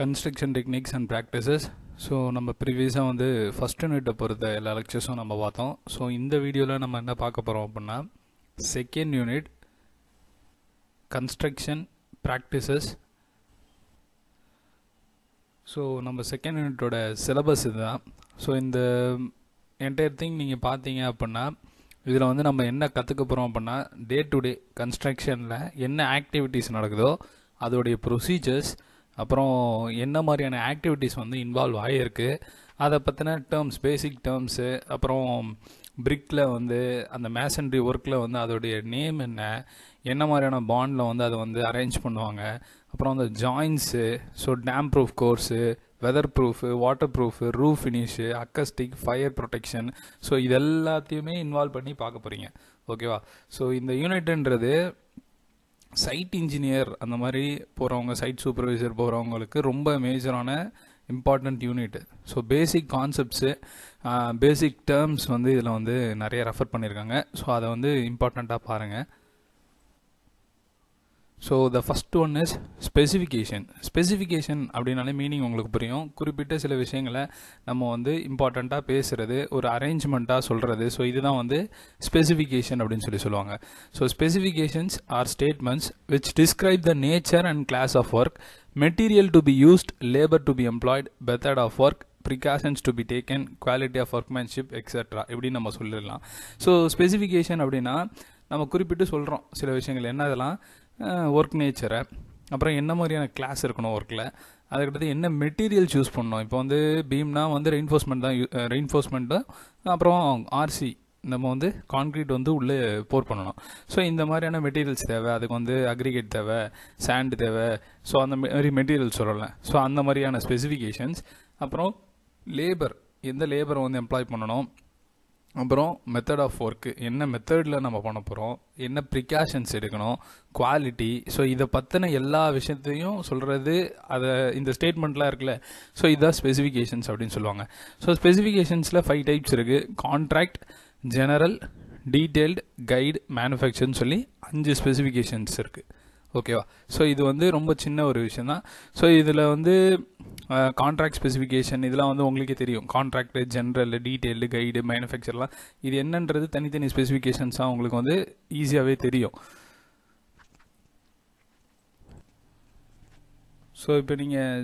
construction techniques and practices so நம்ம ப்ரீவியஸாக வந்து ஃபஸ்ட் யூனிட்டை பொறுத்த எல்லா லெக்சர்ஸும் நம்ம பார்த்தோம் ஸோ இந்த வீடியோவில் நம்ம என்ன பார்க்க போகிறோம் அப்படின்னா second unit construction practices so நம்ம செகண்ட் யூனிட்டோட சிலபஸ் இதுதான் ஸோ இந்த என்டையர் திங் நீங்கள் பார்த்தீங்க அப்படின்னா இதில் வந்து நம்ம என்ன கற்றுக்க போகிறோம் அப்படின்னா டே டு டே கன்ஸ்ட்ரக்ஷனில் என்ன ஆக்டிவிட்டீஸ் நடக்குதோ அதோடைய ப்ரொசீஜர்ஸ் அப்புறம் என்ன மாதிரியான ஆக்டிவிட்டீஸ் வந்து இன்வால்வ் ஆகியிருக்கு அதை பற்றின டேர்ம்ஸ் பேசிக் டேர்ம்ஸு அப்புறம் பிரிக்கில் வந்து அந்த மேசன்ரி ஒர்க்கில் வந்து அதோடைய நேம் என்ன என்ன மாதிரியான பாண்டில் வந்து அதை வந்து அரேஞ்ச் பண்ணுவாங்க அப்புறம் அந்த joints so damp proof course weather proof water proof roof finish acoustic fire protection so இது எல்லாத்தையுமே இன்வால்வ் பண்ணி பார்க்க போகிறீங்க ஓகேவா ஸோ இந்த யூனிட்ன்றது சைட் இன்ஜினியர் அந்த மாதிரி போகிறவங்க சைட் சூப்பர்வைசர் போகிறவங்களுக்கு ரொம்ப மேஜரான important unit so basic concepts basic terms வந்து இதில் வந்து நிறைய ரெஃபர் பண்ணியிருக்காங்க ஸோ அதை வந்து இம்பார்ட்டண்ட்டாக பாருங்கள் so the first one is specification specification அப்படின்னாலே மீனிங் உங்களுக்கு புரியும் குறிப்பிட்ட சில விஷயங்களை நம்ம வந்து இம்பார்ட்டண்ட்டாக பேசுகிறது ஒரு அரேஞ்ச்மெண்ட்டாக சொல்கிறது ஸோ இதுதான் வந்து ஸ்பெசிஃபிகேஷன் அப்படின்னு சொல்லி சொல்லுவாங்க so specifications are statements which describe the nature and class of work material to be used labour to be employed method of work precautions to be taken quality of workmanship extra இப்படின்னு நம்ம சொல்லிடலாம் so specification அப்படின்னா நம்ம குறிப்பிட்டு சொல்கிறோம் சில விஷயங்கள் என்ன அதெல்லாம் ஒர்க் நேச்சரை அப்புறம் என்ன மாதிரியான கிளாஸ் இருக்கணும் ஒர்க்கில் அதுக்கடுத்து என்ன மெட்டீரியல் சூஸ் பண்ணணும் இப்போ வந்து பீம்னா வந்து ரெயின்ஃபோர்ஸ்மெண்ட் தான் ரெயின்ஃபோர்ஸ்மெண்ட் தான் அப்புறம் ஆர்சி நம்ம வந்து கான்க்ரீட் வந்து உள்ளே போர் பண்ணணும் ஸோ இந்த மாதிரியான மெட்டீரியல்ஸ் தேவை அதுக்கு வந்து அக்ரிகேட் தேவை சாண்டு தேவை ஸோ அந்த மாதிரி மெட்டீரியல் சொல்லலை ஸோ அந்த மாதிரியான ஸ்பெசிஃபிகேஷன்ஸ் அப்புறம் லேபர் எந்த லேபரை வந்து எம்ப்ளாய் பண்ணணும் அப்புறம் மெத்தட் ஆஃப் ஒர்க்கு என்ன மெத்தடில் நம்ம பண்ண போகிறோம் என்ன ப்ரிகாஷன்ஸ் எடுக்கணும் குவாலிட்டி ஸோ இதை பற்றின எல்லா விஷயத்தையும் சொல்கிறது அதை இந்த ஸ்டேட்மெண்ட்லாம் இருக்குல்ல ஸோ இதுதான் ஸ்பெசிஃபிகேஷன்ஸ் அப்படின்னு சொல்லுவாங்க ஸோ ஸ்பெசிஃபிகேஷன்ஸில் ஃபைவ் டைப்ஸ் இருக்குது கான்ட்ராக்ட் ஜெனரல் டீட்டெயில்டு கைடு மேனுஃபேக்சர்னு சொல்லி அஞ்சு ஸ்பெசிஃபிகேஷன்ஸ் இருக்குது ஓகேவா ஸோ இது வந்து ரொம்ப சின்ன ஒரு விஷயம் தான் ஸோ இதில் வந்து கான்ட்ராக்ட் ஸ்பெசிஃபிகேஷன் இதெல்லாம் வந்து உங்களுக்கே தெரியும் கான்ட்ராக்ட் ஜென்ரல் டீட்டெயில் கைடு மேனுஃபேக்சர்லாம் இது என்னன்றது தனித்தனி ஸ்பெசிஃபிகேஷன்ஸாக உங்களுக்கு வந்து ஈஸியாகவே தெரியும் ஸோ இப்போ நீங்கள்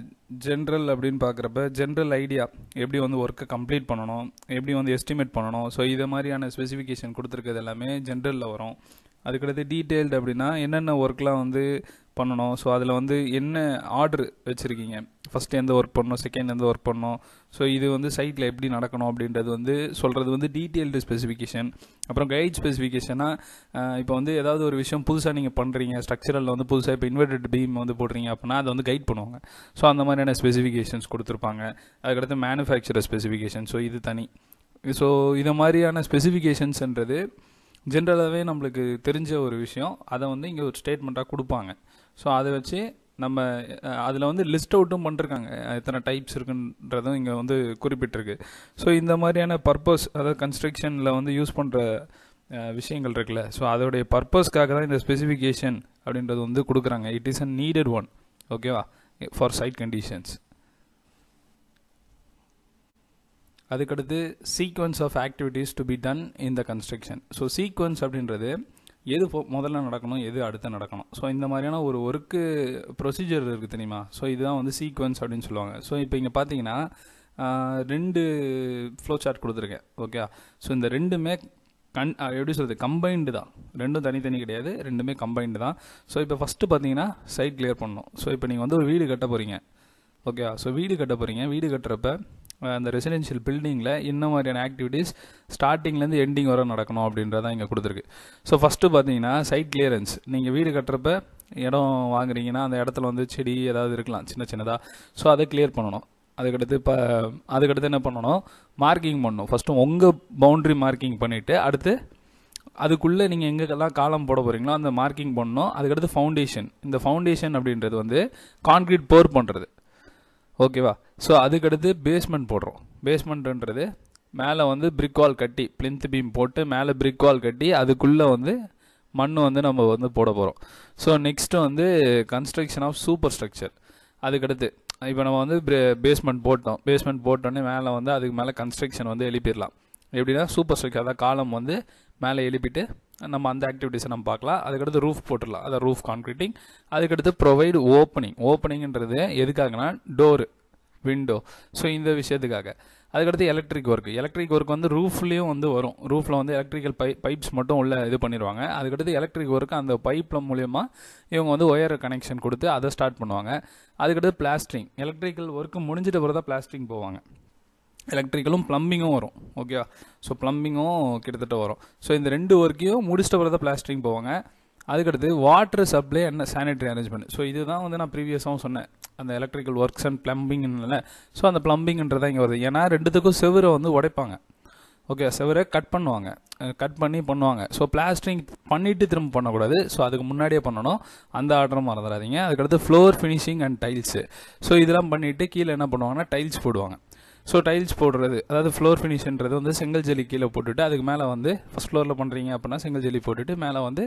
ஜென்ரல் அப்படின்னு பார்க்குறப்ப ஜென்ரல் ஐடியா எப்படி வந்து ஒர்க்கை கம்ப்ளீட் பண்ணணும் எப்படி வந்து எஸ்டிமேட் பண்ணணும் ஸோ இதை மாதிரியான ஸ்பெசிஃபிகேஷன் கொடுத்துருக்கிறது எல்லாமே ஜென்ரலில் வரும் அதுக்கடுத்து டீட்டெயில்டு அப்படின்னா என்னென்ன ஒர்க்லாம் வந்து பண்ணணும் ஸோ அதில் வந்து என்ன ஆர்டர் வச்சுருக்கீங்க ஃபஸ்ட் எந்த ஒர்க் பண்ணணும் செகண்ட் எந்த ஒர்க் பண்ணணும் ஸோ இது வந்து சைட்டில் எப்படி நடக்கணும் அப்படின்றது வந்து சொல்கிறது வந்து டீட்டெயில்டு ஸ்பெசிஃபிகேஷன் அப்புறம் கைட் ஸ்பெசிஃபிகேஷனாக இப்போ வந்து ஏதாவது ஒரு விஷயம் புதுசாக நீங்கள் பண்ணுறீங்க ஸ்ட்ரக்சரலில் வந்து புதுசாக இப்போ இன்வெர்டட் பீம் வந்து போடுறீங்க அப்படின்னா அதை வந்து கைட் பண்ணுவாங்க ஸோ அந்த மாதிரியான ஸ்பெசிஃபிகேஷன்ஸ் கொடுத்துருப்பாங்க அதுக்கடுத்து மேனுஃபேக்சரர் ஸ்பெசிஃபிகேஷன் ஸோ இது தனி ஸோ இதை மாதிரியான ஸ்பெசிஃபிகேஷன்ஸ்ன்றது ஜென்ரலாகவே நம்மளுக்கு தெரிஞ்ச ஒரு விஷயம் அதை வந்து இங்கே ஒரு ஸ்டேட்மெண்ட்டாக கொடுப்பாங்க ஸோ அதை வச்சு நம்ம அதில் வந்து லிஸ்ட் அவுட்டும் பண்ணிருக்காங்க எத்தனை டைப்ஸ் இருக்குன்றதும் இங்கே வந்து குறிப்பிட்டிருக்கு ஸோ இந்த மாதிரியான பர்பஸ் அதாவது கன்ஸ்ட்ரக்ஷனில் வந்து யூஸ் பண்ணுற விஷயங்கள் இருக்குல்ல ஸோ அதோடைய பர்பஸ்க்காக தான் இந்த ஸ்பெசிஃபிகேஷன் அப்படின்றது வந்து கொடுக்குறாங்க it is a needed one ஓகேவா ஃபார் சைட் கண்டிஷன்ஸ் அதுக்கடுத்து sequence of activities to be done in the construction so sequence அப்படின்றது எது முதல்ல நடக்கணும் எது அடுத்து நடக்கணும் ஸோ இந்த மாதிரியான ஒரு ஒர்க்கு ப்ரொசீஜர் இருக்குது தெரியுமா ஸோ இதுதான் வந்து சீக்வன்ஸ் அப்படின்னு சொல்லுவாங்க ஸோ இப்போ இங்கே பார்த்தீங்கன்னா ரெண்டு ஃப்ளோ சார்ட் கொடுத்துருக்கேன் ஓகே ஸோ இந்த ரெண்டுமே கண் எப்படி சொல்கிறது கம்பைண்டு தான் ரெண்டும் தனித்தனி கிடையாது ரெண்டுமே கம்பைண்டு தான் ஸோ இப்போ ஃபஸ்ட்டு பார்த்தீங்கன்னா சைட் கிளியர் பண்ணணும் ஸோ இப்போ நீங்கள் வந்து ஒரு வீடு கட்ட போகிறீங்க ஓகே ஸோ வீடு கட்ட போகிறீங்க வீடு கட்டுறப்ப அந்த ரெசிடென்ஷியல் பில்டிங்கில் என்ன மாதிரியான ஆக்டிவிட்டீஸ் ஸ்டார்டிங்லேருந்து எண்டிங் வர நடக்கணும் அப்படின்றதான் இங்கே கொடுத்துருக்கு ஸோ ஃபஸ்ட்டு பார்த்தீங்கன்னா சைட் கிளியரன்ஸ் நீங்கள் வீடு கட்டுறப்ப இடம் வாங்குறீங்கன்னா அந்த இடத்துல வந்து செடி ஏதாவது இருக்கலாம் சின்ன சின்னதாக ஸோ அதை கிளியர் பண்ணணும் அதுக்கடுத்து இப்போ அதுக்கடுத்து என்ன பண்ணணும் மார்க்கிங் பண்ணணும் ஃபஸ்ட்டு உங்கள் பவுண்ட்ரி மார்க்கிங் பண்ணிவிட்டு அடுத்து அதுக்குள்ளே நீங்கள் எங்கெல்லாம் காலம் போட போகிறீங்களோ அந்த மார்க்கிங் பண்ணணும் அதுக்கடுத்து ஃபவுண்டேஷன் இந்த ஃபவுண்டேஷன் அப்படின்றது வந்து கான்க்ரீட் போர் பண்ணுறது ஓகேவா ஸோ அதுக்கடுத்து பேஸ்மெண்ட் போடுறோம் பேஸ்மெண்ட்டுன்றது மேலே வந்து பிரிக் வால் கட்டி பிளின்த் பீம் போட்டு மேலே பிரிக் வால் கட்டி அதுக்குள்ளே வந்து மண் வந்து நம்ம வந்து போட போகிறோம் ஸோ நெக்ஸ்ட்டு வந்து கன்ஸ்ட்ரக்ஷன் ஆஃப் சூப்பர் ஸ்ட்ரக்சர் அதுக்கடுத்து இப்போ நம்ம வந்து பேஸ்மெண்ட் போட்டோம் பேஸ்மெண்ட் போட்டோன்னே மேலே வந்து அதுக்கு மேலே கன்ஸ்ட்ரக்ஷன் வந்து எழுப்பிடலாம் எப்படின்னா சூப்பர் ஸ்ட்ரக்சர் அதாவது காலம் வந்து மேலே எழுப்பிட்டு நம்ம அந்த ஆக்டிவிட்டீஸை நம்ம பார்க்கலாம் அதுக்கடுத்து ரூஃப் போட்டுடலாம் அதை ரூஃப் கான்க்ரீட்டிங் அதுக்கடுத்து ப்ரொவைடு ஓப்பனிங் ஓப்பனிங்கிறது எதுக்காகனா டோரு விண்டோ ஸோ இந்த விஷயத்துக்காக அதுக்கடுத்து எலக்ட்ரிக் ஒர்க் எலக்ட்ரிக் ஒர்க் வந்து ரூஃப்லேயும் வந்து வரும் ரூஃபில் வந்து எலக்ட்ரிக்கல் பை பைப்ஸ் மட்டும் உள்ளே இது பண்ணிடுவாங்க அதுக்கடுத்து எலக்ட்ரிக் ஒர்க் அந்த பைப்பில் மூலயமா இவங்க வந்து ஒயர் கனெக்ஷன் கொடுத்து அதை ஸ்டார்ட் பண்ணுவாங்க அதுக்கடுத்து பிளாஸ்டிங் எலக்ட்ரிக்கல் ஒர்க்கு முடிஞ்சிட்டு போகிறதா பிளாஸ்டிங் போவாங்க எலக்ட்ரிக்கலும் ப்ளம்பிங்கும் வரும் ஓகேவா ஸோ ப்ளம்பிங்கும் கிட்டத்தட்ட வரும் ஸோ இந்த ரெண்டு ஒர்க்கையும் முடிச்சிட்ட பிறகு தான் பிளாஸ்டரிங் போவாங்க அதுக்கடுத்து வாட்டர் சப்ளை என்ன சானிட்டரி அரேஞ்ச்மெண்ட் ஸோ இதுதான் வந்து நான் ப்ரீவியஸாகவும் சொன்னேன் அந்த எலக்ட்ரிக்கல் ஒர்க்ஸ் அண்ட் ப்ளம்பிங்னால ஸோ அந்த ப்ளம்பிங்ன்றதான் இங்கே வருது ஏன்னா ரெண்டுத்துக்கும் செவரை வந்து உடைப்பாங்க ஓகே செவரை கட் பண்ணுவாங்க கட் பண்ணி பண்ணுவாங்க ஸோ பிளாஸ்டரிங் பண்ணிவிட்டு திரும்ப பண்ணக்கூடாது ஸோ அதுக்கு முன்னாடியே பண்ணணும் அந்த ஆர்டரும் மறந்துடாதீங்க அதுக்கடுத்து floor finishing and tiles so இதெல்லாம் பண்ணிவிட்டு கீழே என்ன பண்ணுவாங்கன்னா டைல்ஸ் போடுவாங்க ஸோ டைல்ஸ் போடுறது அதாவது ஃப்ளோர் ஃபினிஷன்றது வந்து செங்கல் ஜெலி கீழே போட்டுவிட்டு அதுக்கு மேலே வந்து ஃபஸ்ட் ஃப்ளோரில் பண்ணுறீங்க அப்படின்னா செங்கல் ஜெலி போட்டுவிட்டு மேலே வந்து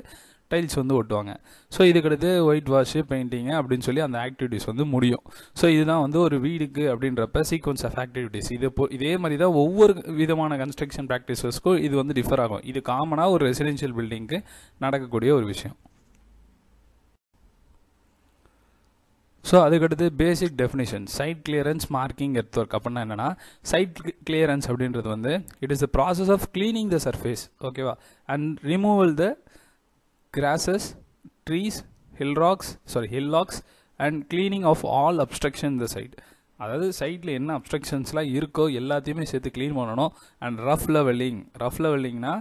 டைல்ஸ் வந்து ஒட்டுவாங்க ஸோ இதுக்கடுத்து ஒயிட் வாஷு பெயிண்டிங்கு அப்படின்னு சொல்லி அந்த ஆக்டிவிட்டீஸ் வந்து முடியும் ஸோ இதுதான் வந்து ஒரு வீடுக்கு அப்படின்றப்ப சீக்வன்ஸ் ஆஃப் ஆக்டிவிட்டீஸ் இது போ இதே மாதிரி தான் ஒவ்வொரு விதமான கன்ஸ்ட்ரக்ஷன் ப்ராக்டிசஸ்க்கும் இது வந்து டிஃபர் ஆகும் இது காமனாக ஒரு ரெசிடென்ஷியல் பில்டிங்க்கு நடக்கக்கூடிய ஒரு விஷயம் ஸோ அதுக்கடுத்து basic definition site clearance marking earthwork அப்படின்னா என்னென்னா சைட் கிளியரன்ஸ் அப்படின்றது வந்து it is the process of cleaning the surface ஓகேவா and removal the grasses trees hill rocks sorry hill rocks and cleaning of all obstruction the site அதாவது சைட்டில் என்ன அப்ஸ்ட்ரக்ஷன்ஸ்லாம் இருக்கோ எல்லாத்தையுமே சேர்த்து க்ளீன் பண்ணணும் அண்ட் ரஃப் லெவலிங் ரஃப் லெவலிங்னா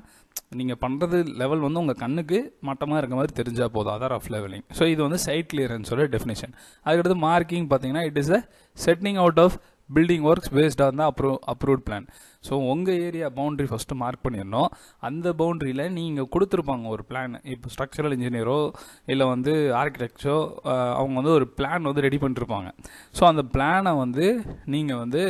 நீங்கள் பண்ணுறது லெவல் வந்து உங்கள் கண்ணுக்கு மட்டமாக இருக்க மாதிரி தெரிஞ்சால் போதும் அதான் ரஃப் லெவலிங் ஸோ இது வந்து சைட் சொல்ல டெஃபினேஷன் அதுக்கடுத்து மார்க்கிங் பார்த்தீங்கன்னா it is a setting out of building works based on தான் அப்ரூவ் அப்ரூவ்ட் பிளான் ஸோ உங்கள் ஏரியா பவுண்ட்ரி ஃபஸ்ட்டு மார்க் பண்ணிடணும் அந்த பவுண்ட்ரியில் நீங்கள் கொடுத்துருப்பாங்க ஒரு பிளான் இப்போ ஸ்ட்ரக்சரல் இன்ஜினியரோ இல்லை வந்து ஆர்கிடெக்டோ அவங்க வந்து ஒரு பிளான் வந்து ரெடி பண்ணிருப்பாங்க ஸோ அந்த பிளானை வந்து நீங்கள் வந்து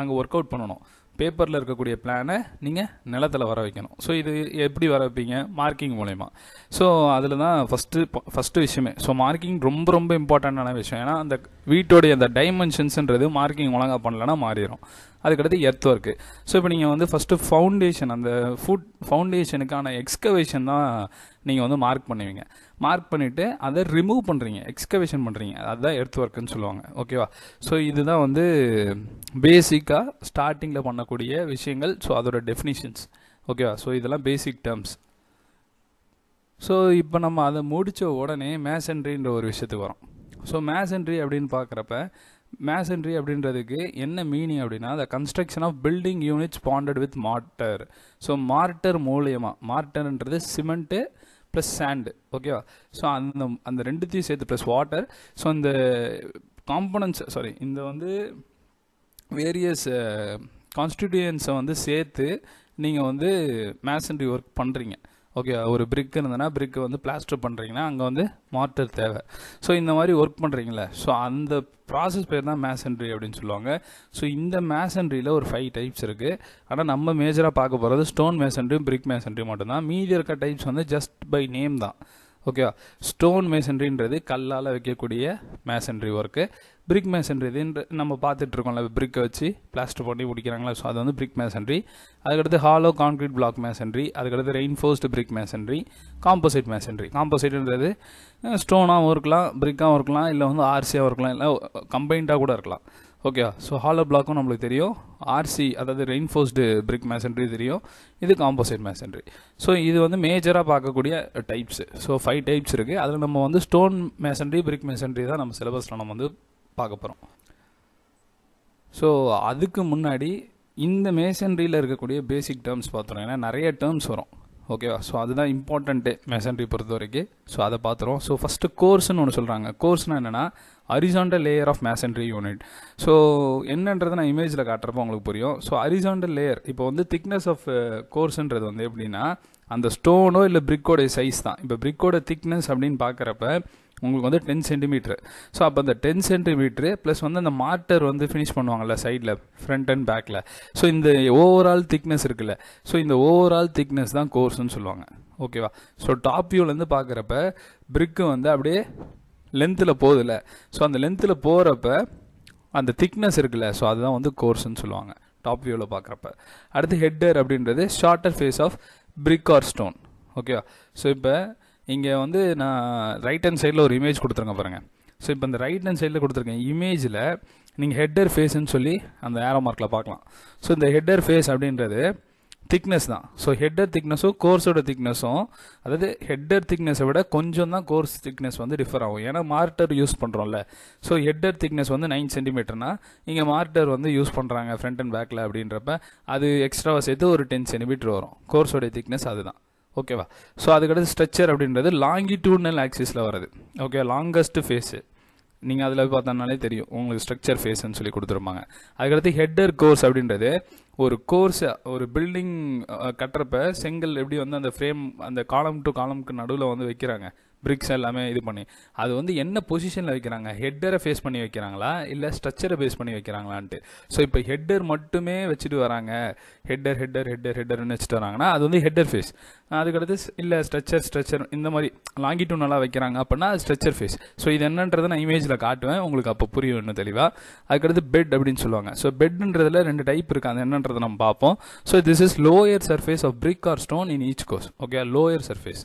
அங்கே ஒர்க் அவுட் பண்ணணும் பேப்பரில் இருக்கக்கூடிய பிளானை நீங்கள் நிலத்தில் வர வைக்கணும் ஸோ இது எப்படி வர வைப்பீங்க மார்க்கிங் மூலயமா ஸோ அதில் தான் ஃபஸ்ட்டு ஃபஸ்ட்டு விஷயமே ஸோ மார்க்கிங் ரொம்ப ரொம்ப இம்பார்ட்டண்ட்டான விஷயம் ஏன்னா அந்த வீட்டோடைய அந்த டைமென்ஷன்ஸுன்றது மார்க்கிங் ஒழுங்காக பண்ணலன்னா மாறிடும் அதுக்கடுத்து எர்த் ஒர்க்கு ஸோ இப்போ நீங்கள் வந்து ஃபஸ்ட்டு ஃபவுண்டேஷன் அந்த ஃபுட் ஃபவுண்டேஷனுக்கான எக்ஸ்கவேஷன் தான் நீங்கள் வந்து மார்க் பண்ணுவீங்க மார்க் பண்ணிவிட்டு அதை ரிமூவ் பண்ணுறீங்க எக்ஸ்கவேஷன் பண்ணுறீங்க அதுதான் எர்த் ஒர்க்குன்னு சொல்லுவாங்க ஓகேவா ஸோ இதுதான் வந்து பேசிக்காக ஸ்டார்டிங்கில் பண்ணக்கூடிய விஷயங்கள் ஸோ அதோட டெஃபினிஷன்ஸ் ஓகேவா ஸோ இதெல்லாம் பேசிக் டேர்ம்ஸ் ஸோ இப்போ நம்ம அதை முடித்த உடனே மேசன்ட்ரின்ற ஒரு விஷயத்துக்கு வரோம் ஸோ மேசன்ட்ரி அப்படின்னு பார்க்குறப்ப மேசன்ட்ரி அப்படின்றதுக்கு என்ன மீனிங் அப்படின்னா the construction of building units bonded with mortar so mortar மூலியமாக மார்ட்டர்ன்றது சிமெண்ட்டு ப்ளஸ் சாண்டு ஓகேவா ஸோ அந்த அந்த ரெண்டுத்தையும் சேர்த்து ப்ளஸ் வாட்டர் ஸோ அந்த காம்பனன்ஸ் சாரி இந்த வந்து வேரியஸ் கான்ஸ்டிடியூன்ஸை uh, வந்து சேர்த்து நீங்கள் வந்து மேசன்ரி ஒர்க் பண்ணுறீங்க ஓகே ஒரு பிரிக் இருந்ததுன்னா பிரிக்கு வந்து பிளாஸ்டர் பண்ணுறீங்கன்னா அங்கே வந்து மார்ட்டர் தேவை ஸோ இந்த மாதிரி ஒர்க் பண்ணுறீங்களே ஸோ அந்த ப்ராசஸ் பேர் தான் மேசன்ரி அப்படின்னு சொல்லுவாங்க ஸோ இந்த மேசன்ரியில் ஒரு ஃபைவ் டைப்ஸ் இருக்குது ஆனால் நம்ம மேஜராக பார்க்க போகிறது ஸ்டோன் மேசன்ட்ரியும் பிரிக் மேசன்ட்ரியும் மட்டும்தான் மீதி இருக்க டைப்ஸ் வந்து ஜஸ்ட் பை நேம் தான் ஓகேவா ஸ்டோன் மேசன்ரின்றது கல்லால் வைக்கக்கூடிய மேசன்ரி ஒர்க்கு பிரிக் மேசன்ரி இதுன்ற நம்ம பார்த்துட்ருக்கோம்ல பிரிக்கை வச்சு பிளாஸ்டர் பண்ணி பிடிக்கிறாங்களா ஸோ அது வந்து பிரிக் மேசன்ரி அதுக்கடுத்து ஹாலோ கான்க்ரீட் பிளாக் மேசன்ரி அதுக்கடுத்து reinforced brick masonry composite masonry காம்போசைட்ன்றது ஸ்டோனாகவும் இருக்கலாம் பிரிக்காகவும் இருக்கலாம் இல்லை வந்து ஆர்சியாகவும் இருக்கலாம் இல்லை கம்பைண்டாக கூட இருக்கலாம் ஓகேவா ஸோ ஹாலோ பிளாக்கும் நம்மளுக்கு தெரியும் ஆர்சி அதாவது ரெயின்ஃபோர்ஸ்டு பிரிக் மேசன்ட்ரி தெரியும் இது காம்போசைட் மேசன்ட்ரி ஸோ இது வந்து மேஜராக பார்க்கக்கூடிய டைப்ஸ் ஸோ ஃபைவ் டைப்ஸ் இருக்குது அதில் நம்ம வந்து ஸ்டோன் மேசன்ட்ரி பிரிக் மேசன்ட்ரி தான் நம்ம சிலபஸில் நம்ம வந்து பார்க்க போகிறோம் ஸோ அதுக்கு முன்னாடி இந்த மேசன்ட்ரியில் இருக்கக்கூடிய பேசிக் டேர்ம்ஸ் பார்த்துறோம் ஏன்னா நிறைய டேர்ம்ஸ் வரும் ஓகேவா ஸோ அதுதான் இம்பார்ட்டண்ட்டு மேசன்ட்ரி பொறுத்த வரைக்கும் ஸோ அதை பார்த்துருவோம் ஸோ ஃபஸ்ட்டு கோர்ஸ்னு ஒன்று சொல்கிறாங்க கோர்ஸ்னால் என்னென்னா horizontal layer of masonry unit so என்னன்றதை நான் இமேஜில் காட்டுறப்போ உங்களுக்கு புரியும் ஸோ அரிசாண்டல் லேயர் இப்போ வந்து திக்னஸ் ஆஃப் கோர்ஸுன்றது வந்து எப்படின்னா அந்த ஸ்டோனோ இல்லை பிரிக்கோட சைஸ் தான் இப்போ பிரிக்கோட திக்னஸ் அப்படின்னு பார்க்குறப்ப உங்களுக்கு வந்து டென் சென்டிமீட்ரு ஸோ அப்போ அந்த டென் சென்டிமீட்ரு ப்ளஸ் வந்து அந்த மார்ட்டர் வந்து ஃபினிஷ் பண்ணுவாங்கள்ல சைடில் ஃப்ரண்ட் அண்ட் பேக்கில் ஸோ இந்த ஓவரால் திக்னஸ் இருக்குல்ல ஸோ இந்த ஓவரால் திக்னஸ் தான் கோர்ஸ்னு சொல்லுவாங்க ஓகேவா ஸோ டாப் வியூலேருந்து பார்க்குறப்ப பிரிக்கு வந்து அப்படியே லென்த்தில் போகுதுல ஸோ அந்த லென்த்தில் போகிறப்ப அந்த திக்னஸ் இருக்குல்ல ஸோ அதுதான் வந்து கோர்ஸ்ன்னு சொல்லுவாங்க டாப் வியூவில் பார்க்குறப்ப அடுத்து ஹெட்டர் அப்படின்றது shorter face of brick or stone ஓகேவா ஸோ இப்போ இங்கே வந்து நான் ரைட் ஹேண்ட் சைடில் ஒரு இமேஜ் கொடுத்துருங்க பாருங்கள் ஸோ இப்போ அந்த ரைட் ஹேண்ட் சைடில் கொடுத்துருக்கேன் இமேஜில் நீங்கள் ஹெட்டர் ஃபேஸ்ன்னு சொல்லி அந்த ஏரோ மார்க்கில் பார்க்கலாம் ஸோ இந்த ஹெட்டர் ஃபேஸ் அப்படின்றது திக்னஸ் தான் ஸோ ஹெட்டர் திக்னஸும் கோர்ஸோட திக்னஸும் அதாவது ஹெட்டர் திக்னஸை விட கொஞ்சம் தான் கோர்ஸ் திக்னஸ் வந்து டிஃபர் ஆகும் ஏன்னா மார்ட்டர் யூஸ் பண்ணுறோம்ல ஸோ ஹெட்டர் திக்னஸ் வந்து நைன் சென்டிமீட்டர்னா இங்கே மார்ட்டர் வந்து யூஸ் பண்ணுறாங்க ஃப்ரண்ட் அண்ட் பேக்கில் அப்படின்றப்ப அது எக்ஸ்ட்ராவாக சேர்த்து ஒரு டென் சென்டிமீட்டர் வரும் கோர்ஸோட திக்னஸ் அதுதான் ஓகேவா ஸோ அதுக்கடுத்து ஸ்ட்ரக்சர் அப்படின்றது லாங்கிடியூட்னல் ஆக்சிஸில் வருது ஓகே லாங்கஸ்ட் ஃபேஸு நீங்கள் அதில் பார்த்தோம்னாலே தெரியும் உங்களுக்கு ஸ்ட்ரக்சர் ஃபேஸ்ன்னு சொல்லி கொடுத்துருப்பாங்க அதுக்கடுத்து ஹெட்டர் கோர்ஸ் அப்படின்றது ஒரு கோர்ஸ் ஒரு பில்டிங் கட்டுறப்ப செங்கல் எப்படி வந்து அந்த ஃப்ரேம் அந்த காலம் டு காலம்க்கு நடுவில் வந்து வைக்கிறாங்க பிரிக்ஸ் எல்லாமே இது பண்ணி அது வந்து என்ன பொசிஷனில் வைக்கிறாங்க ஹெட்டரை ஃபேஸ் பண்ணி வைக்கிறாங்களா இல்லை ஸ்ட்ரக்சரை ஃபேஸ் பண்ணி வைக்கிறாங்களான்ட்டு ஸோ இப்போ ஹெட்டர் மட்டுமே வச்சுட்டு வராங்க ஹெட்டர் ஹெட்டர் ஹெட்டர் ஹெட்டர்னு வச்சுட்டு வராங்கன்னா அது வந்து ஹெட்டர் ஃபேஸ் அதுக்கடுத்து இல்லை ஸ்ட்ரக்சர் ஸ்ட்ரக்சர் இந்த மாதிரி லாங்கிட்டு நல்லா வைக்கிறாங்க அப்படின்னா அது ஸ்ட்ரக்சர் ஃபேஸ் ஸோ இது என்னன்றதை நான் இமேஜில் காட்டுவேன் உங்களுக்கு அப்போ புரியும் இன்னும் தெளிவாக அதுக்கடுத்து பெட் அப்படின்னு சொல்லுவாங்க ஸோ பெட்ன்றதுல ரெண்டு டைப் இருக்குது அது என்னன்றதை நம்ம பார்ப்போம் so this is lower surface of brick or stone in each course okay lower surface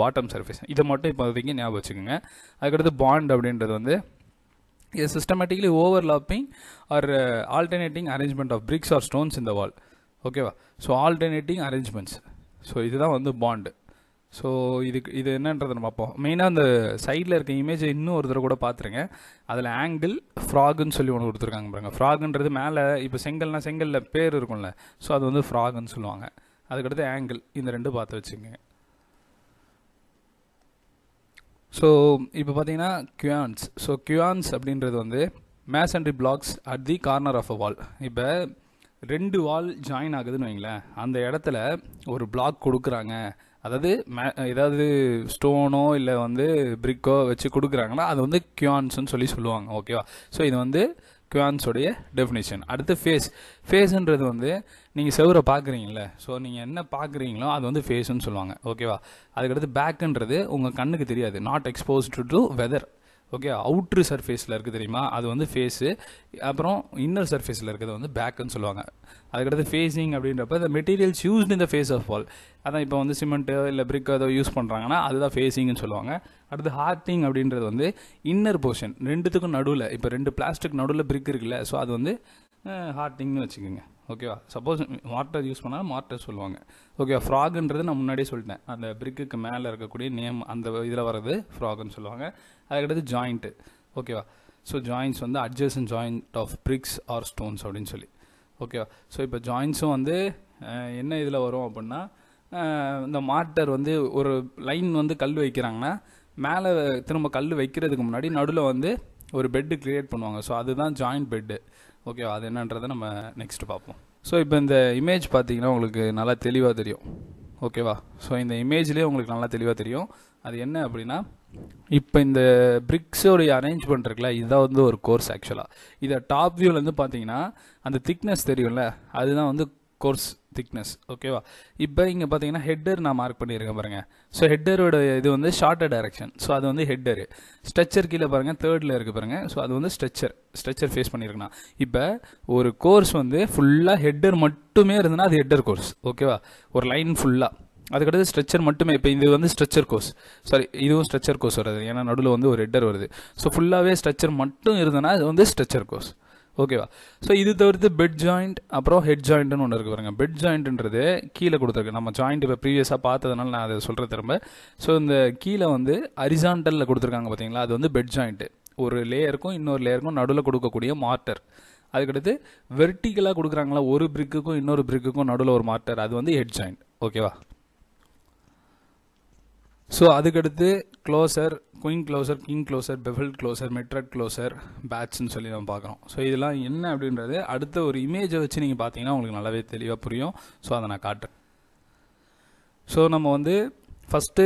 bottom surface இதை மட்டும் இப்போதைக்கு ஞாபகம் வச்சுக்கோங்க அதுக்கடுத்து பாண்ட் அப்படின்றது வந்து இது systematically overlapping or alternating arrangement of bricks or stones இந்த வால் ஓகேவா ஸோ ஆல்டர்னேட்டிங் அரேஞ்ச்மெண்ட்ஸ் ஸோ இதுதான் வந்து பாண்டு ஸோ இதுக்கு இது என்னன்றதை நம்ம பார்ப்போம் மெயினாக அந்த சைடில் இருக்க இமேஜை இன்னும் ஒருத்தர் கூட பார்த்துருங்க அதில் ஆங்கிள் ஃப்ராகுன்னு சொல்லி ஒன்று கொடுத்துருக்காங்க பாருங்கள் ஃப்ராகுன்றது மேலே இப்போ செங்கல்னால் செங்கலில் பேர் இருக்கும்ல ஸோ அது வந்து ஃப்ராகுன்னு சொல்லுவாங்க அதுக்கடுத்து ஆங்கிள் இந்த ரெண்டு பார்த்து வச்சுக்கோங்க ஸோ இப்போ பார்த்தீங்கன்னா கியூஆன்ஸ் ஸோ கியூஆன்ஸ் அப்படின்றது வந்து அண்ட்ரி blocks at the corner of a wall இப்போ ரெண்டு வால் ஜாயின் ஆகுதுன்னு வைங்களேன் அந்த இடத்துல ஒரு பிளாக் கொடுக்குறாங்க அதாவது மே ஏதாவது ஸ்டோனோ இல்லை வந்து பிரிக்கோ வச்சு கொடுக்குறாங்கன்னா அது வந்து கியூஆன்ஸ்னு சொல்லி சொல்லுவாங்க ஓகேவா ஸோ இது வந்து குவான்ஸோடைய டெஃபினேஷன் அடுத்து ஃபேஸ் ஃபேஸுன்றது வந்து நீங்கள் செவரை பார்க்குறீங்கள ஸோ நீங்கள் என்ன பார்க்குறீங்களோ அது வந்து ஃபேஸுன்னு சொல்லுவாங்க ஓகேவா அதுக்கடுத்து பேக்குன்றது உங்கள் கண்ணுக்கு தெரியாது not exposed to weather okay outer சர்ஃபேஸில் இருக்குது தெரியுமா அது வந்து ஃபேஸு அப்புறம் இன்னர் சர்ஃபேஸில் இருக்கிறது வந்து பேக்குன்னு சொல்லுவாங்க அதுக்கடுத்து ஃபேஸிங் அப்படின்றப்ப இந்த மெட்டீரியல்ஸ் யூஸ்ட் இந்த ஃபேஸ் ஆஃப் ஆல் அதான் இப்போ வந்து சிமெண்ட்டு இல்லை பிரிக் ஏதோ யூஸ் பண்ணுறாங்கன்னா அதுதான் ஃபேஸிங்னு சொல்லுவாங்க அடுத்து ஹார்த்திங் அப்படின்றது வந்து இன்னர் போர்ஷன் ரெண்டுத்துக்கும் நடுவில் இப்போ ரெண்டு பிளாஸ்டிக் நடுவில் பிரிக் இருக்குல்ல ஸோ அது வந்து ஹார்த்திங்னு வச்சுக்கோங்க ஓகேவா சப்போஸ் மார்ட்டர் யூஸ் பண்ணாலும் மார்ட்டர் சொல்லுவாங்க ஓகேவா ஃப்ராகுன்றது நான் முன்னாடியே சொல்லிட்டேன் அந்த பிரிக்குக்கு மேலே இருக்கக்கூடிய நேம் அந்த இதில் வர்றது ஃப்ராகுன்னு சொல்லுவாங்க அதுக்கடுத்து ஜாயிண்ட்டு ஓகேவா ஸோ ஜாயின்ஸ் வந்து adjust joint of bricks or stones அப்படின்னு சொல்லி ஓகேவா ஸோ இப்போ ஜாயின்ஸும் வந்து என்ன இதில் வரும் அப்படின்னா இந்த மார்ட்டர் வந்து ஒரு லைன் வந்து கல் வைக்கிறாங்கன்னா மேலே திரும்ப கல் வைக்கிறதுக்கு முன்னாடி நடுவில் வந்து ஒரு பெட்டு க்ரியேட் பண்ணுவாங்க ஸோ அதுதான் ஜாயிண்ட் பெட்டு ஓகேவா அது என்னன்றதை நம்ம நெக்ஸ்ட் பார்ப்போம் ஸோ இப்போ இந்த இமேஜ் பார்த்தீங்கன்னா உங்களுக்கு நல்லா தெளிவாக தெரியும் ஓகேவா ஸோ இந்த இமேஜ்லேயே உங்களுக்கு நல்லா தெளிவாக தெரியும் அது என்ன அப்படின்னா இப்போ இந்த பிரிக்ஸோடைய அரேஞ்ச் பண்ணுறதுல இதுதான் வந்து ஒரு கோர்ஸ் ஆக்சுவலாக இதை டாப் வந்து பார்த்தீங்கன்னா அந்த திக்னஸ் தெரியும்ல அதுதான் வந்து கோர்ஸ் திக்னஸ் ஓகேவா இப்போ இங்கே பார்த்தீங்கன்னா ஹெட்டர் நான் மார்க் பண்ணியிருக்கேன் பாருங்கள் ஸோ ஹெட்டரோட இது வந்து ஷார்ட்டர் டைரக்ஷன் ஸோ அது வந்து ஹெட்டரு ஸ்ட்ரக்சர் கீழே பாருங்கள் தேர்டில் இருக்குது பாருங்கள் ஸோ அது வந்து ஸ்ட்ரக்சர் ஸ்ட்ரக்சர் ஃபேஸ் பண்ணியிருக்கணும் இப்போ ஒரு கோர்ஸ் வந்து ஃபுல்லாக ஹெட்டர் மட்டுமே இருந்ததுன்னா அது ஹெட்டர் கோர்ஸ் ஓகேவா ஒரு லைன் ஃபுல்லாக அதுக்கடுத்து ஸ்ட்ரெச்சர் மட்டுமே இப்போ இது வந்து ஸ்ட்ரெச்சர் கோர்ஸ் சாரி இதுவும் ஸ்ட்ரெச்சர் கோர்ஸ் வருது ஏன்னா நடுவில் வந்து ஒரு ஹெட்டர் வருது ஸோ ஃபுல்லாகவே ஸ்ட்ரெச்சர் மட்டும் இருந்ததுன்னா அது வந்து ஸ்ட்ரெச்சர் கோர்ஸ் ஓகேவா ஸோ இது தவிர்த்து பெட் ஜாயிண்ட் அப்புறம் ஹெட் ஜாயிண்ட்னு ஒன்று இருக்கு பாருங்க பெட் ஜாயிண்ட்ன்றது கீழே கொடுத்துருக்கு நம்ம ஜாயிண்ட் இப்போ ப்ரீவியஸாக பார்த்ததுனால நான் அதை சொல்கிற திரும்ப ஸோ இந்த கீழே வந்து அரிசாண்டலில் கொடுத்துருக்காங்க பார்த்தீங்களா அது வந்து பெட் ஜாயிண்ட்டு ஒரு லேயருக்கும் இன்னொரு லேயருக்கும் நடுவில் கொடுக்கக்கூடிய மார்ட்டர் அதுக்கடுத்து வெர்டிக்கலாக கொடுக்குறாங்களா ஒரு பிரிக்குக்கும் இன்னொரு பிரிக்குக்கும் நடுவில் ஒரு மார்ட்டர் அது வந்து ஹெட் ஜாயிண்ட் ஓகேவா ஸோ அதுக்கடுத்து closer queen closer king closer bevel closer mitred closer பேட்ச்னு சொல்லி நம்ம பார்க்குறோம் ஸோ இதெல்லாம் என்ன அப்படின்றது அடுத்த ஒரு இமேஜை வச்சு நீங்கள் பார்த்தீங்கன்னா உங்களுக்கு நல்லாவே தெளிவாக புரியும் ஸோ அதை நான் காட்டுறேன் ஸோ நம்ம வந்து ஃபஸ்ட்டு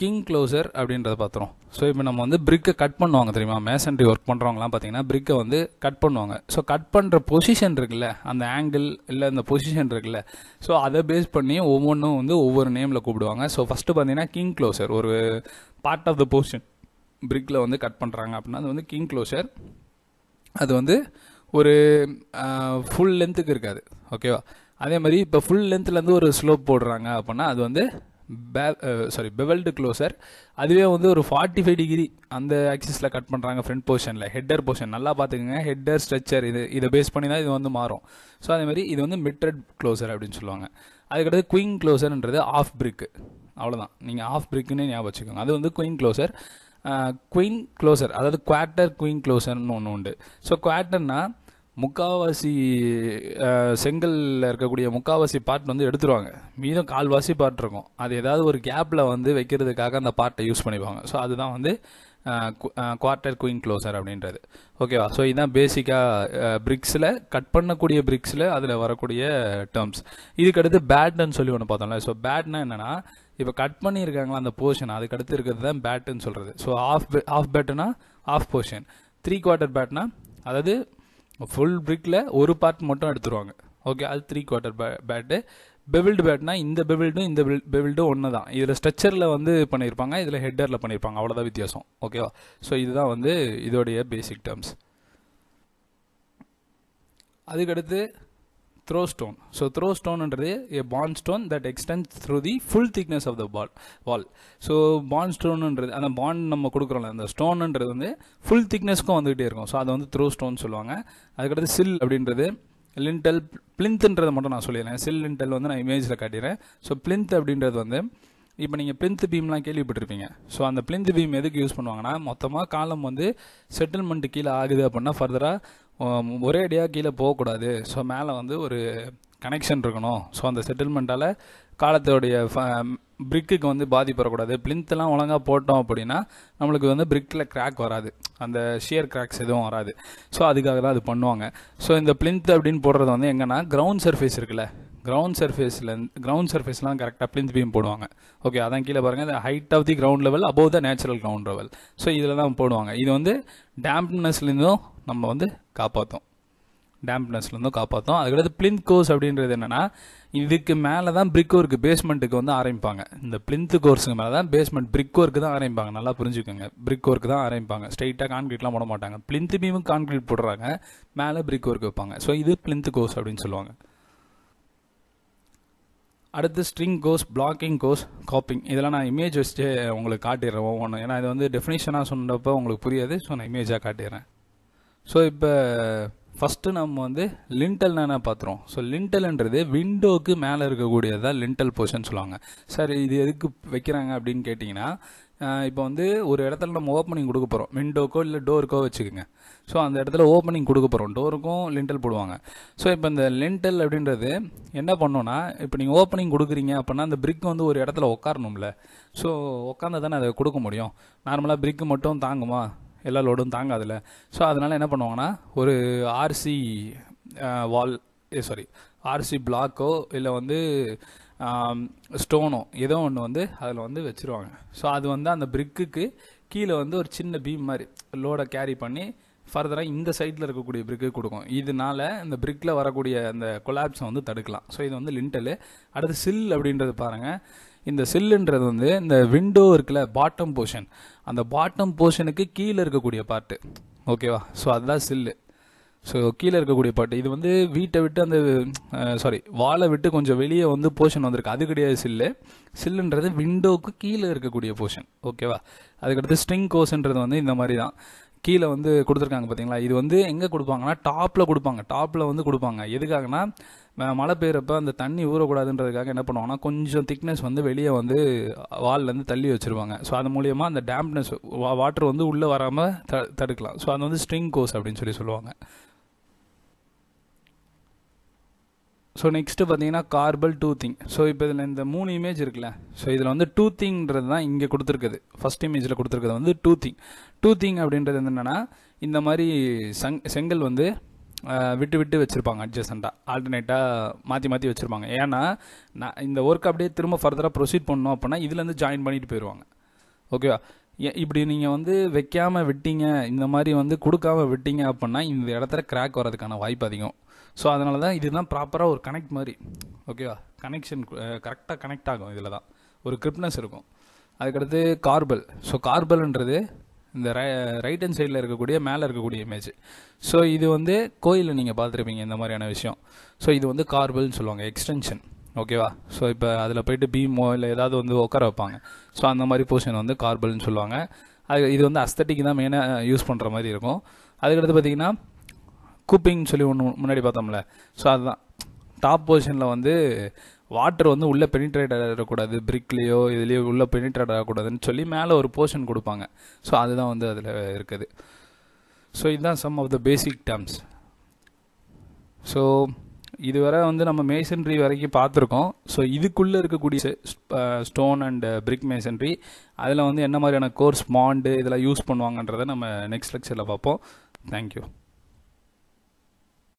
கிங் க்ளோசர் அப்படின்றத பார்த்துரும் ஸோ இப்போ நம்ம வந்து பிரிக்கை கட் பண்ணுவாங்க தெரியுமா மேசன்ட்ரி ஒர்க் பண்ணுறவங்களாம் பார்த்தீங்கன்னா பிரிக்கை வந்து கட் பண்ணுவாங்க ஸோ கட் பண்ணுற பொசிஷன் இருக்குல்ல அந்த ஆங்கிள் இல்லை அந்த பொசிஷன் இருக்குல்ல ஸோ அதை பேஸ் பண்ணி ஒவ்வொன்றும் வந்து ஒவ்வொரு நேமில் கூப்பிடுவாங்க ஸோ ஃபஸ்ட்டு பார்த்தீங்கன்னா கிங் க்ளோசர் ஒரு பார்ட் ஆஃப் த போர்ஷன் பிரிக்கில் வந்து கட் பண்ணுறாங்க அப்படின்னா அது வந்து கிங் க்ளோசர் அது வந்து ஒரு ஃபுல் லென்த்துக்கு இருக்காது ஓகேவா அதே மாதிரி இப்போ ஃபுல் லென்த்துலேருந்து ஒரு ஸ்லோப் போடுறாங்க அப்படின்னா அது வந்து சாரி பெவல்டு க்ளோசர் அதுவே வந்து ஒரு ஃபார்ட்டி ஃபைவ் டிகிரி அந்த ஆக்சிஸில் கட் பண்ணுறாங்க ஃப்ரண்ட் போர்ஷனில் ஹெட்டர் போர்ஷன் நல்லா பார்த்துக்கோங்க ஹெட்டர் ஸ்ட்ரக்சர் இது இதை பேஸ் பண்ணி தான் இது வந்து மாறும் ஸோ அதேமாதிரி இது வந்து மிட்ரெட் க்ளோசர் அப்படின்னு சொல்லுவாங்க அதுக்கடுத்து குயின் க்ளோசர்ன்றது ஆஃப் பிரிக்கு அவ்வளோதான் நீங்கள் ஆஃப் பிரிக்குன்னு ஞாபகம் வச்சுக்கோங்க அது வந்து குயின் க்ளோசர் குயின் க்ளோசர் அதாவது குவார்ட்டர் குயின் க்ளோசர்னு ஒன்று உண்டு ஸோ குவார்ட்டர்னால் முக்கால்வாசி செங்கலில் இருக்கக்கூடிய முக்கால்வாசி பார்ட் வந்து எடுத்துருவாங்க மீதம் கால்வாசி பார்ட் இருக்கும் அது ஏதாவது ஒரு கேப்பில் வந்து வைக்கிறதுக்காக அந்த பார்ட்டை யூஸ் பண்ணிப்பாங்க ஸோ அதுதான் வந்து குவார்ட்டர் குயின் க்ளோசர் அப்படின்றது ஓகேவா ஸோ இதுதான் பேசிக்காக பிரிக்ஸில் கட் பண்ணக்கூடிய பிரிக்ஸில் அதில் வரக்கூடிய டேர்ம்ஸ் இதுக்கடுத்து பேட்னு சொல்லி ஒன்று பார்த்தோம்ல ஸோ பேட்னா என்னென்னா இப்போ கட் பண்ணியிருக்காங்களா அந்த போர்ஷன் அதுக்கடுத்து இருக்கிறது தான் பேட்டுன்னு சொல்கிறது ஸோ ஆஃப் ஆஃப் பேட்டுனா ஆஃப் போர்ஷன் த்ரீ குவார்ட்டர் பேட்னா அதாவது ஃபுல் பிரிக்கில் ஒரு பார்ட் மட்டும் எடுத்துருவாங்க ஓகே அது த்ரீ குவார்ட்டர் பே பேட்டு பெவில்டு பேட்னா இந்த பெவில்டும் இந்த பெவில்டும் ஒன்று தான் இதில் ஸ்ட்ரக்சரில் வந்து பண்ணியிருப்பாங்க இதில் ஹெட்டரில் பண்ணியிருப்பாங்க அவ்வளோதான் வித்தியாசம் ஓகேவா ஸோ இதுதான் வந்து இதோடைய பேசிக் டேர்ம்ஸ் அதுக்கடுத்து த்ரோ ஸ்டோன் ஸோ த்ரோ ஸ்டோன்ன்றது a bond stone that extend through the full thickness of the பால் வால் ஸோ பான் ஸ்டோன்ன்றது அந்த பான் நம்ம கொடுக்குறோம்ல அந்த ஸ்டோன்ன்றது வந்து ஃபுல் திக்னஸ்க்கும் வந்துகிட்டே இருக்கும் ஸோ அதை வந்து த்ரோ ஸ்டோன் சொல்லுவாங்க அதுக்கடுத்து சில் அப்படின்றது லிண்டல் பிளின்த்துன்றதை மட்டும் நான் சொல்லிடுறேன் சில் லிண்டல் வந்து நான் இமேஜில் காட்டிடுறேன் ஸோ பிளின்த் அப்படின்றது வந்து இப்போ நீங்கள் பிளிந்த் பீம்லாம் கேள்விப்பட்டிருப்பீங்க ஸோ அந்த பிளிந்த் பீம் எதுக்கு யூஸ் பண்ணுவாங்கன்னா மொத்தமாக காலம் வந்து செட்டில்மெண்ட்டு கீழே ஆகுது அப்படின்னா ஃபர்தராக ஒரே அடியாக கீழே போகக்கூடாது ஸோ மேலே வந்து ஒரு கனெக்ஷன் இருக்கணும் ஸோ அந்த செட்டில்மெண்ட்டால் காலத்தோடைய பிரிக்குக்கு வந்து வரக்கூடாது பிளின்த்தெல்லாம் ஒழுங்காக போட்டோம் அப்படின்னா நம்மளுக்கு வந்து பிரிக்கில் கிராக் வராது அந்த ஷியர் கிராக்ஸ் எதுவும் வராது ஸோ அதுக்காக தான் அது பண்ணுவாங்க ஸோ இந்த பிளிந்த் அப்படின்னு போடுறது வந்து எங்கன்னா கிரவுண்ட் சர்ஃபேஸ் இருக்குல்ல கிரவுண்ட் சர்ஃபேஸில் கிரவுண்ட் சர்ஃபேஸ்லாம் கரெக்டாக பிளிந்த் பீம் போடுவாங்க ஓகே அதான் கீழே பாருங்கள் இந்த height of the ground level above the natural ground level so இதில் தான் போடுவாங்க இது வந்து டேம்ப்னஸ்லேருந்தும் நம்ம வந்து காப்பாற்றும் டேம்ப்னஸ்லேருந்தும் காப்பாற்றும் அதுக்கடுத்து பிளிந்த் கோர்ஸ் அப்படின்றது என்னென்னா இதுக்கு மேலே தான் பிரிக் ஒர்க்கு பேஸ்மெண்ட்டுக்கு வந்து ஆரம்பிப்பாங்க இந்த பிளிந்த் கோர்ஸுக்கு மேலே தான் பேஸ்மெண்ட் பிரிக் ஒர்க்கு தான் ஆரம்பிப்பாங்க நல்லா புரிஞ்சுக்கோங்க பிரிக் ஒர்க்கு தான் ஆரம்பிப்பாங்க ஸ்ட்ரைட்டாக கான்க்ரீட்லாம் போட மாட்டாங்க பிளிந்த் பீமும் கான்க்ரீட் போடுறாங்க மேலே பிரிக் ஒர்க் வைப்பாங்க ஸோ இது பிளிந்த் கோர்ஸ் அப்படின்னு சொல்லுவாங்க அடுத்து string course blocking course coping இதெல்லாம் நான் இமேஜ் வச்சுட்டு உங்களுக்கு காட்டிடுறேன் ஒவ்வொன்று ஏன்னா இது வந்து டெஃபினேஷனாக சொன்னப்போ உங்களுக்கு புரியாது ஸோ நான் இமேஜாக காட்டிடுறேன் ஸோ இப்போ ஃபஸ்ட்டு நம்ம வந்து லிண்டல் லிண்டல்னா பார்த்துருவோம் ஸோ லிண்டல்ன்றது விண்டோக்கு மேலே இருக்கக்கூடியது தான் லிண்டல் போர்ஷன் சொல்லுவாங்க சார் இது எதுக்கு வைக்கிறாங்க அப்படின்னு கேட்டிங்கன்னா இப்போ வந்து ஒரு இடத்துல நம்ம ஓப்பனிங் கொடுக்க போகிறோம் விண்டோக்கோ இல்லை டோருக்கோ வச்சுக்கோங்க ஸோ அந்த இடத்துல ஓப்பனிங் கொடுக்க போகிறோம் டோருக்கும் லிண்டல் போடுவாங்க ஸோ இப்போ இந்த லிண்டல் அப்படின்றது என்ன பண்ணோன்னா இப்போ நீங்கள் ஓப்பனிங் கொடுக்குறீங்க அப்படின்னா அந்த பிரிக் வந்து ஒரு இடத்துல உட்காரணும்ல ஸோ உட்காந்து தானே அதை கொடுக்க முடியும் நார்மலாக பிரிக்கு மட்டும் தாங்குமா எல்லா லோடும் தாங்காதில்ல ஸோ அதனால் என்ன பண்ணுவாங்கன்னா ஒரு ஆர்சி வால் சாரி ஆர்சி பிளாக்கோ இல்லை வந்து ஸ்டோனோ ஏதோ ஒன்று வந்து அதில் வந்து வச்சுருவாங்க ஸோ அது வந்து அந்த பிரிக்குக்கு கீழே வந்து ஒரு சின்ன பீம் மாதிரி லோடை கேரி பண்ணி ஃபர்தராக இந்த சைடில் இருக்கக்கூடிய பிரிக்கு கொடுக்கும் இதனால இந்த பிரிக்கில் வரக்கூடிய அந்த கொலாப்ஸை வந்து தடுக்கலாம் ஸோ இது வந்து லிண்டலு அடுத்து சில் அப்படின்றது பாருங்கள் இந்த சில்லுன்றது வந்து இந்த விண்டோ இருக்குல்ல பாட்டம் போர்ஷன் அந்த பாட்டம் போர்ஷனுக்கு கீழே இருக்கக்கூடிய பாட்டு ஓகேவா ஸோ அதுதான் சில்லு ஸோ கீழே இருக்கக்கூடிய பாட்டு இது வந்து வீட்டை விட்டு அந்த சாரி வாழை விட்டு கொஞ்சம் வெளியே வந்து போர்ஷன் வந்திருக்கு அது கிடையாது சில்லு சில்லுன்றது விண்டோவுக்கு கீழே இருக்கக்கூடிய போர்ஷன் ஓகேவா அதுக்கடுத்து ஸ்ட்ரிங் கோஸ்ன்றது வந்து இந்த மாதிரி தான் கீழே வந்து கொடுத்துருக்காங்க பார்த்தீங்களா இது வந்து எங்கே கொடுப்பாங்கன்னா டாப்பில் கொடுப்பாங்க டாப்பில் வந்து கொடுப்பாங்க எதுக்காகனா மழை பெய்கிறப்ப அந்த தண்ணி ஊறக்கூடாதுன்றதுக்காக என்ன பண்ணுவாங்கன்னா கொஞ்சம் திக்னஸ் வந்து வெளியே வந்து வால்லேருந்து தள்ளி வச்சுருவாங்க ஸோ அது மூலியமாக அந்த டேம்ப்னஸ் வாட்டர் வந்து உள்ளே வராமல் த தடுக்கலாம் ஸோ அது வந்து ஸ்ட்ரிங் கோஸ் அப்படின்னு சொல்லி சொல்லுவாங்க ஸோ நெக்ஸ்ட்டு பார்த்தீங்கன்னா கார்பல் டூத்திங் ஸோ இப்போ இதில் இந்த மூணு இமேஜ் இருக்குல்ல ஸோ இதில் வந்து டூத்திங்கிறது தான் இங்கே கொடுத்துருக்குது ஃபஸ்ட் இமேஜில் கொடுத்துருக்குது வந்து டூத்திங் டூத்திங் அப்படின்றது என்னென்னா இந்த மாதிரி செங் செங்கல் வந்து விட்டு விட்டு வச்சுருப்பாங்க அட்ஜஸ்டண்ட்டாக ஆல்டர்னேட்டாக மாற்றி மாற்றி வச்சுருப்பாங்க ஏன்னா நான் இந்த ஒர்க் அப்படியே திரும்ப ஃபர்தராக ப்ரொசீட் பண்ணோம் அப்படின்னா இதுலேருந்து ஜாயின் பண்ணிட்டு போயிடுவாங்க ஓகேவா இப்படி நீங்கள் வந்து வைக்காமல் விட்டீங்க இந்த மாதிரி வந்து கொடுக்காமல் விட்டீங்க அப்படின்னா இந்த இடத்துல கிராக் வரதுக்கான வாய்ப்பு அதிகம் ஸோ அதனால தான் இதுதான் ப்ராப்பராக ஒரு கனெக்ட் மாதிரி ஓகேவா கனெக்ஷன் கரெக்டாக கனெக்ட் ஆகும் இதில் தான் ஒரு கிரிப்னஸ் இருக்கும் அதுக்கடுத்து கார்பல் ஸோ கார்பல்ன்றது இந்த ரை ரைட் ஹேண்ட் சைடில் இருக்கக்கூடிய மேலே இருக்கக்கூடிய இமேஜ் ஸோ இது வந்து கோயிலில் நீங்கள் பார்த்துருப்பீங்க இந்த மாதிரியான விஷயம் ஸோ இது வந்து கார்பல்னு சொல்லுவாங்க எக்ஸ்டென்ஷன் ஓகேவா ஸோ இப்போ அதில் போயிட்டு பீமோ இல்லை ஏதாவது வந்து உட்கார வைப்பாங்க ஸோ அந்த மாதிரி போர்ஷன் வந்து கார்பல்னு சொல்லுவாங்க அது இது வந்து அஸ்தட்டிக் தான் மெயினாக யூஸ் பண்ணுற மாதிரி இருக்கும் அதுக்கடுத்து பார்த்திங்கன்னா கூப்பிங்னு சொல்லி ஒன்று முன்னாடி பார்த்தோம்ல ஸோ அதுதான் டாப் பொசிஷனில் வந்து வாட்டர் வந்து உள்ளே பெனிட்ரேட் ஆகிடக்கூடாது பிரிக்லேயோ இதுலேயோ உள்ளே பெனிட்ரேட் ஆகக்கூடாதுன்னு சொல்லி மேலே ஒரு போர்ஷன் கொடுப்பாங்க ஸோ அதுதான் வந்து அதில் இருக்குது ஸோ இதுதான் some of the basic terms so இதுவரை வந்து நம்ம மேசன்ரி வரைக்கும் பார்த்துருக்கோம் ஸோ இதுக்குள்ளே இருக்கக்கூடிய ஸ்டோன் அண்ட் பிரிக் மேசன்ரி அதில் வந்து என்ன மாதிரியான கோர்ஸ் மாண்டு இதெல்லாம் யூஸ் பண்ணுவாங்கன்றதை நம்ம நெக்ஸ்ட் லெக்சரில் பார்ப்போம் தேங்க்யூ